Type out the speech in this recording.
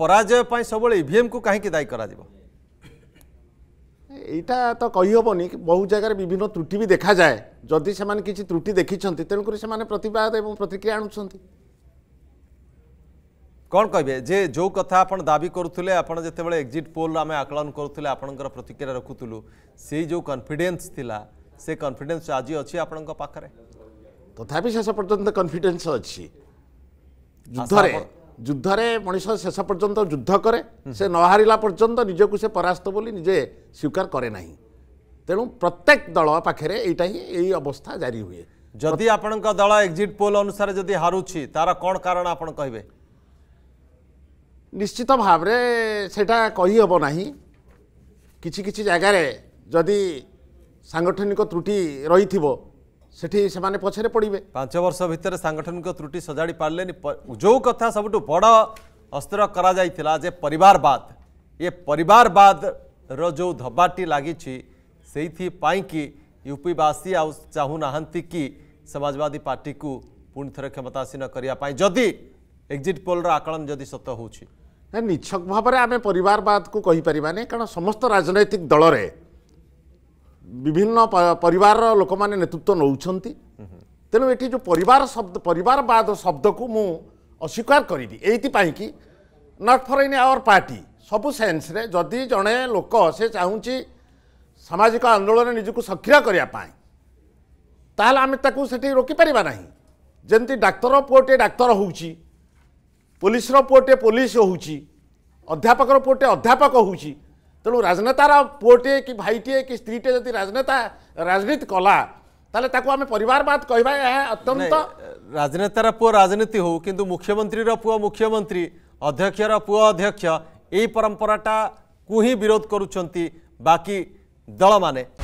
পরাজয় পাই সবুলে ইভিএম কু কাহিকি দায়ী করা যাব এইটা তো কহিহবনি বহু জায়গায় বিভিন্ন ত্রুটি বি দেখা যায় যদি সে কিছু ত্রুটি দেখিছেন তেমকি সে প্রতবাদ এবং প্রতিক্রিয়া আনুছেন কণ কে যে যে কথা আপনার দাবি করুলে আপনার যেতবে এক্সিট পোল আমি আকলন করুলে আপনার প্রতিক্রিয়া রাখুলু সেই যে কনফিডেন্স লা সে কনফিডেন্স আজ অছি আপনার পাখে তথাপি শেষ পর্যন্ত কনফিডেন্স অ যুদ্ধরে যুদ্ধরে মানুষ শেষ পর্যন্ত যুদ্ধ করে সে নহারিলা পর্যন্ত নিজক সে পরাস্ত বলে নিজে স্বীকার করে না তেমন প্রত্যেক দল পাখে এইটা হি এই অবস্থা জারি হুয়ে যদি আপনার দল এক্সিট পোল অনুসারে যদি হারুছি তার কোণ কারণ আপনার কহবে নিশ্চিত ভাবে সেটা কহিহব না কিছু কিছু জায়গায় যদি সাংগঠনিক ত্রুটি রয়েছে ସେଠି ସେମାନେ ପଛରେ ପଡ଼ିବେ ପାଞ୍ଚ ବର୍ଷ ଭିତରେ ସାଙ୍ଗଠନିକ ତ୍ରୁଟି ସଜାଡ଼ି ପାରିଲେନି ଯେଉଁ କଥା ସବୁଠୁ ବଡ଼ ଅସ୍ତ୍ର କରାଯାଇଥିଲା ଯେ ପରିବାରବାଦ ଏ ପରିବାରବାଦର ଯେଉଁ ଧବାଟି ଲାଗିଛି ସେଇଥିପାଇଁ କି ୟୁପିବାସୀ ଆଉ ଚାହୁଁନାହାନ୍ତି କି ସମାଜବାଦୀ ପାର୍ଟିକୁ ପୁଣି ଥରେ କ୍ଷମତାସୀନ କରିବା ପାଇଁ ଯଦି ଏକ୍ଜିଟ୍ ପୋଲ୍ର ଆକଳନ ଯଦି ସତ ହେଉଛି ନିଛକ ଭାବରେ ଆମେ ପରିବାରବାଦକୁ କହିପାରିବାନି କାରଣ ସମସ୍ତ ରାଜନୈତିକ ଦଳରେ বিভিন্ন ପରିବାରର ଲୋକମାନେ ନେତୃତ୍ୱ ନେଉଛନ୍ତି ତେଣୁ ଏଠି ଯେଉଁ ପରିବାର ଶବ୍ଦ ପରିବାରବାଦ ଶବ୍ଦକୁ ମୁଁ ଅସ୍ୱୀକାର କରିବି ଏଇଥିପାଇଁ କି not for in our party ସବୁ ସେନ୍ସରେ ଯଦି ଜଣେ ଲୋକ ସେ ଚାହୁଁଛି ସାମାଜିକ ଆନ୍ଦୋଳନରେ ନିଜକୁ ସକ୍ରିୟ କରିବା ପାଇଁ ତାହେଲେ ଆମେ ତାକୁ ସେଠି ରୋକିପାରିବା ନାହିଁ ଯେମିତି ଡାକ୍ତର ପୁଅଟିଏ ଡାକ୍ତର ହେଉଛି ପୋଲିସର ପୁଅଟିଏ ପୋଲିସ ହେଉଛି ଅଧ୍ୟାପକର ପୁଅଟିଏ ଅଧ୍ୟାପକ ହେଉଛି ତେଣୁ ରାଜନେତାର ପୁଅଟିଏ କି ଭାଇଟିଏ କି ସ୍ତ୍ରୀଟିଏ ଯଦି ରାଜନେତା ରାଜନୀତି କଲା ତାହେଲେ ତାକୁ ଆମେ ପରିବାରବାଦ କହିବା ଏହା ଅତ୍ୟନ୍ତ ରାଜନେତାର ପୁଅ ରାଜନୀତି ହେଉ କିନ୍ତୁ ମୁଖ୍ୟମନ୍ତ୍ରୀର ପୁଅ ମୁଖ୍ୟମନ୍ତ୍ରୀ ଅଧ୍ୟକ୍ଷର ପୁଅ ଅଧ୍ୟକ୍ଷ ଏହି ପରମ୍ପରାଟାକୁ ହିଁ ବିରୋଧ କରୁଛନ୍ତି ବାକି ଦଳମାନେ